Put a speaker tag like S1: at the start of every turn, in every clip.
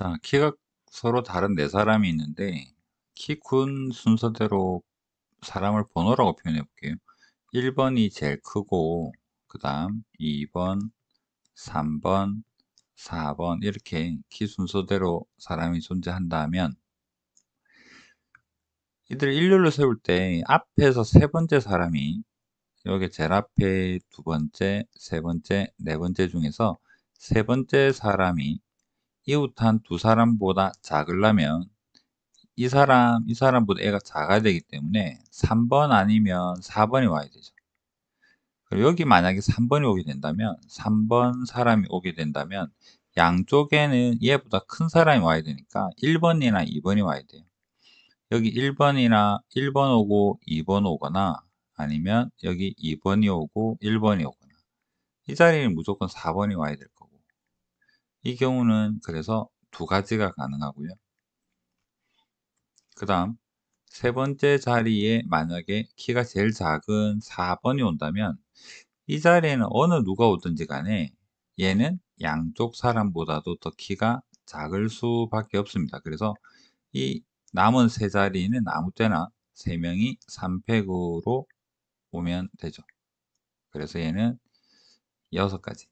S1: 자, 아, 키가 서로 다른 네 사람이 있는데 키 큰 순서대로 사람을 번호라고 표현해 볼게요. 1번이 제일 크고 그 다음 2번, 3번, 4번 이렇게 키 순서대로 사람이 존재한다면 이들 일렬로 세울 때 앞에서 세 번째 사람이 여기 제일 앞에 두 번째, 세 번째, 네 번째 중에서 세 번째 사람이 이웃 한두 사람보다 작으려면 이 사람, 이 사람보다 애가 작아야 되기 때문에 3번 아니면 4번이 와야 되죠. 그리고 여기 만약에 3번이 오게 된다면 3번 사람이 오게 된다면 양쪽에는 얘보다 큰 사람이 와야 되니까 1번이나 2번이 와야 돼요. 여기 1번이나 1번 오고 2번 오거나 아니면 여기 2번이 오고 1번이 오거나 이 자리는 무조건 4번이 와야 될 거예요. 이 경우는 그래서 두 가지가 가능하고요. 그 다음 세 번째 자리에 만약에 키가 제일 작은 4번이 온다면 이 자리에는 어느 누가 오든지 간에 얘는 양쪽 사람보다도 더 키가 작을 수밖에 없습니다. 그래서 이 남은 세 자리는 아무 때나 세 명이 3팩으로 오면 되죠. 그래서 얘는 여섯 가지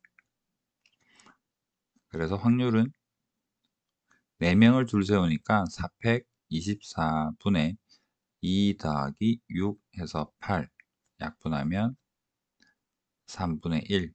S1: 그래서 확률은 4명을 줄 세우니까 424분의 2 더하기 6 해서 8 약분하면 3분의 1